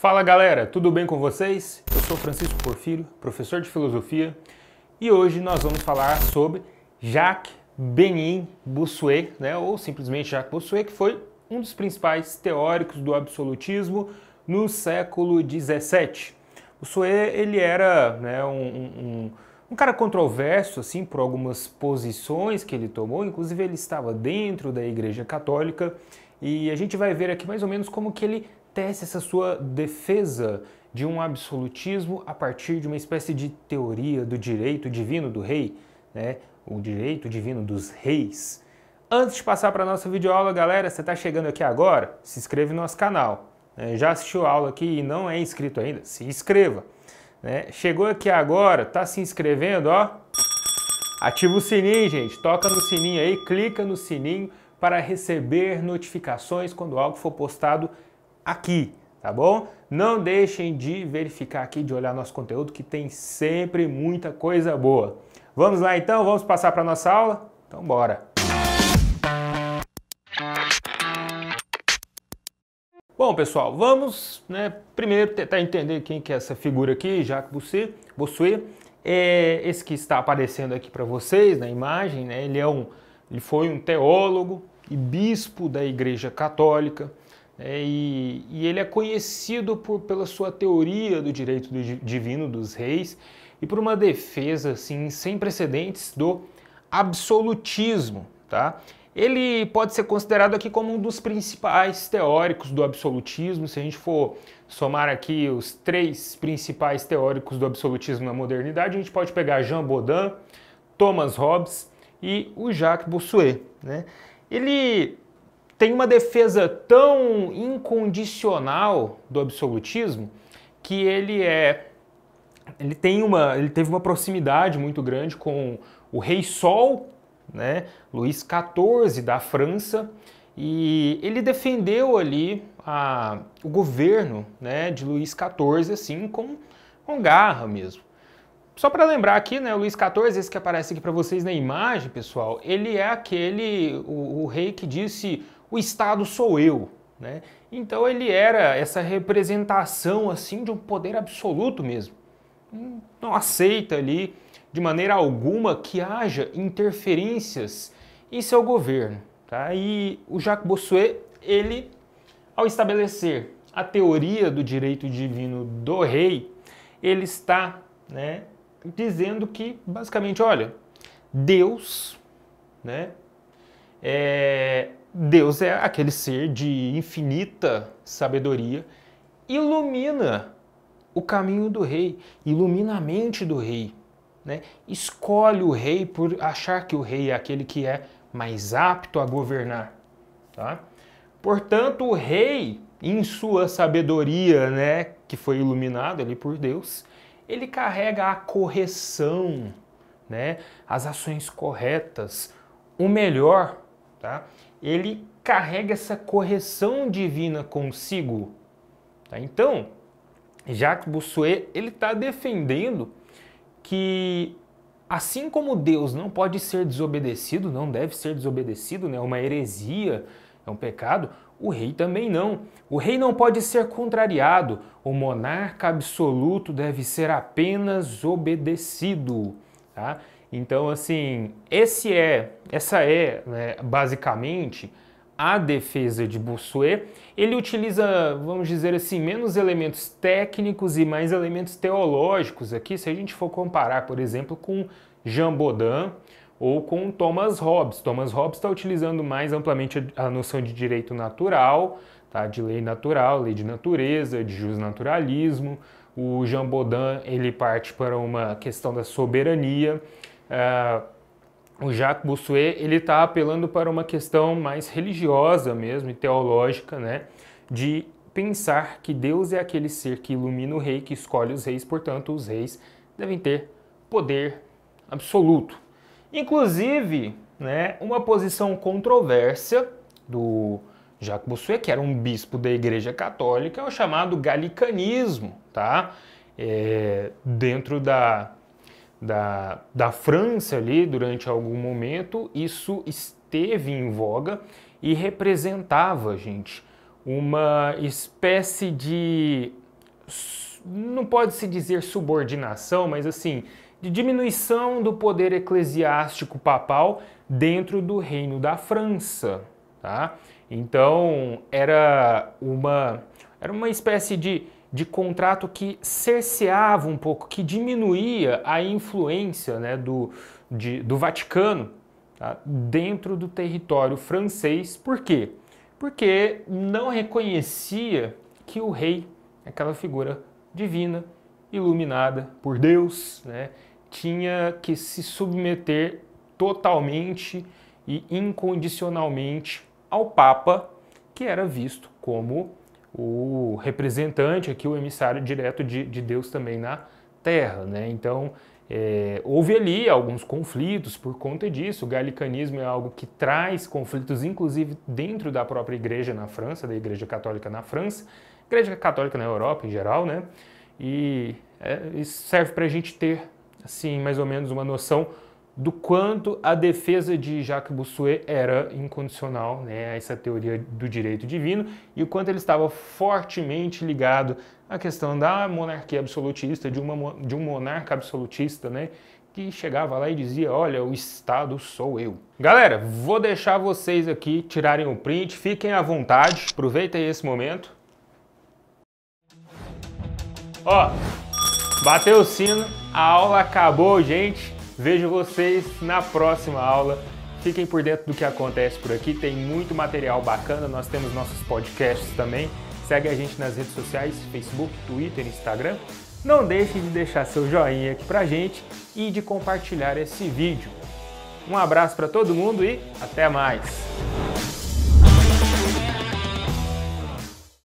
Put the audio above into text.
Fala galera, tudo bem com vocês? Eu sou Francisco Porfírio, professor de filosofia, e hoje nós vamos falar sobre Jacques Benin Bossuet, né, ou simplesmente Jacques Bossuet, que foi um dos principais teóricos do absolutismo no século 17. Bossuet ele era né, um, um, um cara controverso assim por algumas posições que ele tomou, inclusive ele estava dentro da Igreja Católica e a gente vai ver aqui mais ou menos como que ele tece essa sua defesa de um absolutismo a partir de uma espécie de teoria do direito divino do rei, né? o direito divino dos reis. Antes de passar para a nossa videoaula, galera, você está chegando aqui agora, se inscreve no nosso canal. Né? Já assistiu a aula aqui e não é inscrito ainda? Se inscreva. Né? Chegou aqui agora, Tá se inscrevendo, ó. Ativa o sininho, gente. Toca no sininho aí, clica no sininho para receber notificações quando algo for postado aqui, tá bom? Não deixem de verificar aqui, de olhar nosso conteúdo, que tem sempre muita coisa boa. Vamos lá então, vamos passar para nossa aula? Então bora! Bom, pessoal, vamos né, primeiro tentar entender quem que é essa figura aqui, Jacques Bossuet. Boussuet é esse que está aparecendo aqui para vocês na imagem, né, ele, é um, ele foi um teólogo e bispo da Igreja Católica. É, e, e, ele é conhecido por, pela sua teoria do direito do divino dos reis e por uma defesa assim, sem precedentes do absolutismo. Tá? Ele pode ser considerado aqui como um dos principais teóricos do absolutismo, se a gente for somar aqui os três principais teóricos do absolutismo na modernidade, a gente pode pegar Jean Baudin, Thomas Hobbes e o Jacques Bossuet. Né? Ele tem uma defesa tão incondicional do absolutismo que ele é ele tem uma ele teve uma proximidade muito grande com o rei Sol, né, Luís XIV da França, e ele defendeu ali a, o governo, né, de Luís XIV assim com, com garra mesmo. Só para lembrar aqui, né, Luís XIV, esse que aparece aqui para vocês na imagem, pessoal, ele é aquele o, o rei que disse o Estado sou eu. Né? Então ele era essa representação assim de um poder absoluto mesmo. Não aceita ali de maneira alguma que haja interferências em seu governo. Tá? E o Jacques Bossuet, ele, ao estabelecer a teoria do direito divino do rei, ele está né, dizendo que, basicamente, olha, Deus né, é, Deus é aquele ser de infinita sabedoria, ilumina o caminho do rei, ilumina a mente do rei. Né? Escolhe o rei por achar que o rei é aquele que é mais apto a governar. Tá? Portanto, o rei, em sua sabedoria, né, que foi iluminado ali por Deus, ele carrega a correção, né, as ações corretas, o melhor, tá? ele carrega essa correção divina consigo. Tá? Então, Jacques Bossuet ele está defendendo que assim como Deus não pode ser desobedecido, não deve ser desobedecido, né? É uma heresia é um pecado. O rei também não. O rei não pode ser contrariado. O monarca absoluto deve ser apenas obedecido. Tá? Então, assim, esse é, essa é né, basicamente a defesa de Bossuet. Ele utiliza, vamos dizer assim, menos elementos técnicos e mais elementos teológicos aqui, se a gente for comparar, por exemplo, com Jean Baudin ou com Thomas Hobbes. Thomas Hobbes está utilizando mais amplamente a noção de direito natural, tá? de lei natural, lei de natureza, de justnaturalismo. O Jean Baudin ele parte para uma questão da soberania é, o Jacques Bossuet ele está apelando para uma questão mais religiosa mesmo e teológica, né? De pensar que Deus é aquele ser que ilumina o rei, que escolhe os reis, portanto, os reis devem ter poder absoluto. Inclusive, né, uma posição controversa do Jacques Bossuet, que era um bispo da Igreja Católica, é o chamado galicanismo, tá? É, dentro da da, da França ali durante algum momento, isso esteve em voga e representava, gente, uma espécie de. não pode se dizer subordinação, mas assim, de diminuição do poder eclesiástico papal dentro do reino da França. Tá? Então era uma, era uma espécie de de contrato que cerceava um pouco, que diminuía a influência né, do, de, do Vaticano tá, dentro do território francês. Por quê? Porque não reconhecia que o rei, aquela figura divina, iluminada por Deus, né, tinha que se submeter totalmente e incondicionalmente ao Papa, que era visto como o representante aqui, o emissário direto de, de Deus também na terra. Né? Então, é, houve ali alguns conflitos por conta disso. O galicanismo é algo que traz conflitos, inclusive dentro da própria igreja na França, da igreja católica na França, igreja católica na Europa em geral, né? E é, isso serve para a gente ter, assim, mais ou menos uma noção do quanto a defesa de Jacques Bossuet era incondicional, né, a essa teoria do direito divino, e o quanto ele estava fortemente ligado à questão da monarquia absolutista, de, uma, de um monarca absolutista, né, que chegava lá e dizia, olha, o Estado sou eu. Galera, vou deixar vocês aqui tirarem o print, fiquem à vontade, aproveitem esse momento. Ó, bateu o sino, a aula acabou, gente. Vejo vocês na próxima aula. Fiquem por dentro do que acontece por aqui, tem muito material bacana, nós temos nossos podcasts também. Segue a gente nas redes sociais, Facebook, Twitter, Instagram. Não deixe de deixar seu joinha aqui pra gente e de compartilhar esse vídeo. Um abraço para todo mundo e até mais!